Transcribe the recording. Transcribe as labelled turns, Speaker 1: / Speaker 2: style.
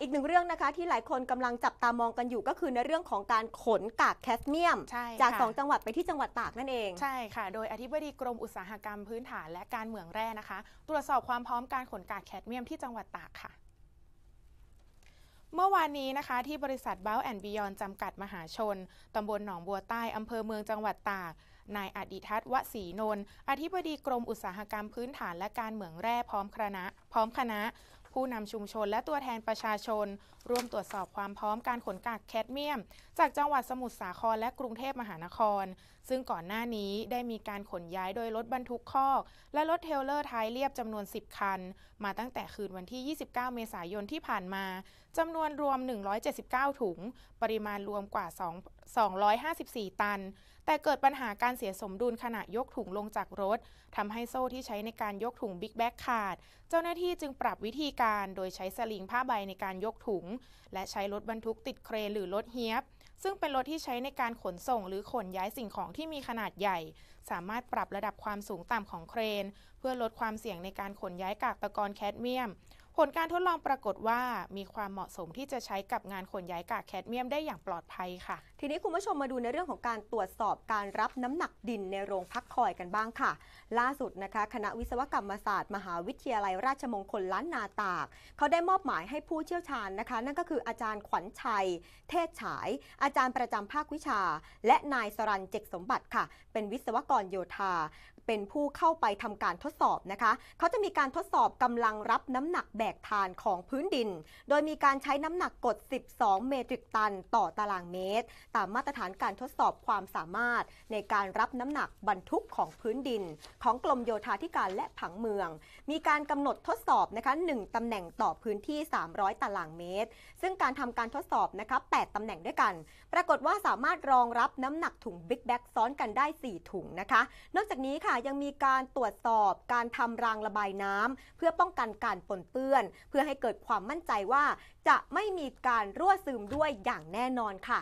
Speaker 1: อีกหนึ่งเรื่องนะคะที่หลายคนกำลังจับตามองกันอยู่ก็คือในเรื่องของการขนกากแคสเมียมจากอง
Speaker 2: จังหวัดไปที่จังหวัดตากนั่นเองใช่ค่ะ โดยอธิบดีกรมอุตสาหกรรมพื้นฐานและการเมืองแร่นะคะ ตรวจสอบความพร้อมการขนกากแคสเมียมที่จังหวัดตากค่ะ เมื่อวานนี้นะคะที่บริษัทเบลแอนบิยอนจำกัดมหาชนตำบลหนองบัวใต้อำเภอเมืองจังหวัดตากนายอดิทัศน์วสีนนท์อธิบดีกรมอุตสาหกรรมพื้นฐานและการเหมืองแร่พร้อมคณะ พร้อมคณะผู้นำชุมชนและตัวแทนประชาชน ร่วมตรวจสอบความพร้อมการขนกากแคดเมียม จากจังหวัดสมุทรสาครและกรุงเทพมหานคร ซึ่งก่อนหน้านี้ได้มีการขนย้ายโดยรถบรรทุกคอก และรถเทเลอร์ท้ายเรียบจำนวน 10 คัน มาตั้งแต่คืนวันที่ 29 เมษายนที่ผ่านมา จำนวนรวม 179 ถุง ปริมาณรวมกว่า 254 ตัน แต่เกิดปัญหาการเสียสมดุลขณะยกถุงลงจากรถทำให้โซ่ที่ใช้ในการยกถุงบิ๊กแบ็กขาดเจ้าหน้าที่จึงปรับวิธีการโดยใช้สลิงผ้าใบในการยกถุง และใช้รถบรรทุกติดเครนหรือรถเฮียบ ซึ่งเป็นรถที่ใช้ในการขนส่งหรือขนย้ายสิ่งของที่มีขนาดใหญ่ สามารถปรับระดับความสูงต่ำของเครน เพื่อลดความเสี่ยงในการขนย้ายกากตะกอนแคดเมียมผลการทดลองปรากฏว่ามีความเหมาะสมที่จะใช้กับงานขนย้ายกากแคดเมียมได้อย่างปลอดภัยค่ะ ทีนี้คุณผู้ชมมาดูในเรื่องของ
Speaker 1: การตรวจสอบการรับน้ำหนักดินในโรงพักคอยกันบ้างค่ะ ล่าสุดนะคะคณะวิศวกรรมศาสตร์ มหาวิทยาลัยราชมงคลล้านนาตาก เขาได้มอบหมายให้ผู้เชี่ยวชาญนะคะ นั่นก็คืออาจารย์ขวัญชัย เทศฉาย อาจารย์ประจำภาควิชา และนายสรันเจกสมบัติค่ะ เป็นวิศวกรโยธาเป็นผู้เข้าไปทำการทดสอบนะคะ เขาจะมีการทดสอบกำลังรับน้ำหนักแบกทานของพื้นดิน โดยมีการใช้น้ำหนักกด 12 เมตริกตันต่อตารางเมตร ตามมาตรฐานการทดสอบความสามารถในการรับน้ำหนักบรรทุกของพื้นดิน ของกรมโยธาธิการและผังเมือง มีการกำหนดทดสอบนะคะ1ตำแหน่งต่อพื้นที่ 300 ตารางเมตร ซึ่งการทำการทดสอบนะคะ8ตำแหน่งด้วยกัน ปรากฏว่าสามารถรองรับน้ำหนักถุงบิ๊กแบ็กซ้อนกันได้ 4 ถุงนะคะ นอกจากนี้ค่ะยังมีการตรวจสอบการทำรางระบายน้ำเพื่อป้องกันการปนเปื้อน เพื่อให้เกิดความมั่นใจว่า จะไม่มีการรั่วซึมด้วยอย่างแน่นอนค่ะ